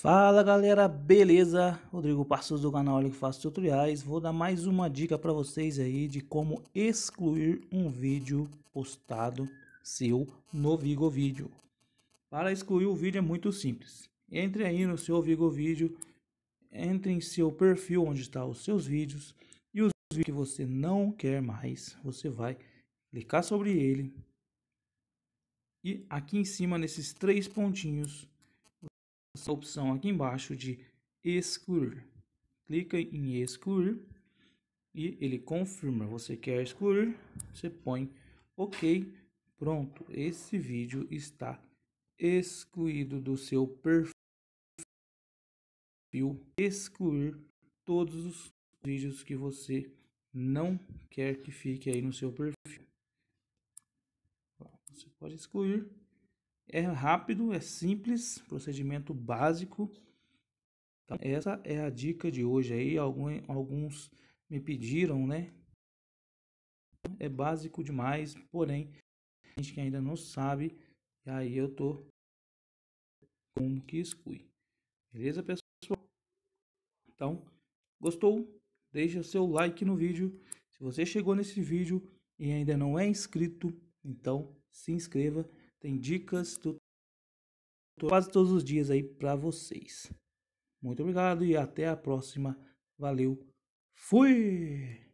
Fala galera, beleza? Rodrigo Passos do canal Olho que Faço Tutoriais. Vou dar mais uma dica para vocês aí de como excluir um vídeo postado seu no Vigo Vídeo. Para excluir o vídeo é muito simples. Entre aí no seu Vigo Vídeo, entre em seu perfil onde está os seus vídeos e os vídeos que você não quer mais, você vai clicar sobre ele e aqui em cima nesses três pontinhos essa opção aqui embaixo de excluir. Clica em excluir e ele confirma. Você quer excluir? Você põe OK. Pronto, esse vídeo está excluído do seu perfil. Excluir todos os vídeos que você não quer que fique aí no seu perfil. Você pode excluir. É rápido, é simples, procedimento básico. Então Essa é a dica de hoje aí. Alguns, alguns me pediram, né? É básico demais, porém, a gente que ainda não sabe, e aí eu tô como que exclui. Beleza, pessoal? Então, gostou? Deixa seu like no vídeo. Se você chegou nesse vídeo e ainda não é inscrito, então se inscreva tem dicas, tutoriais quase todos os dias aí para vocês. Muito obrigado e até a próxima. Valeu. Fui!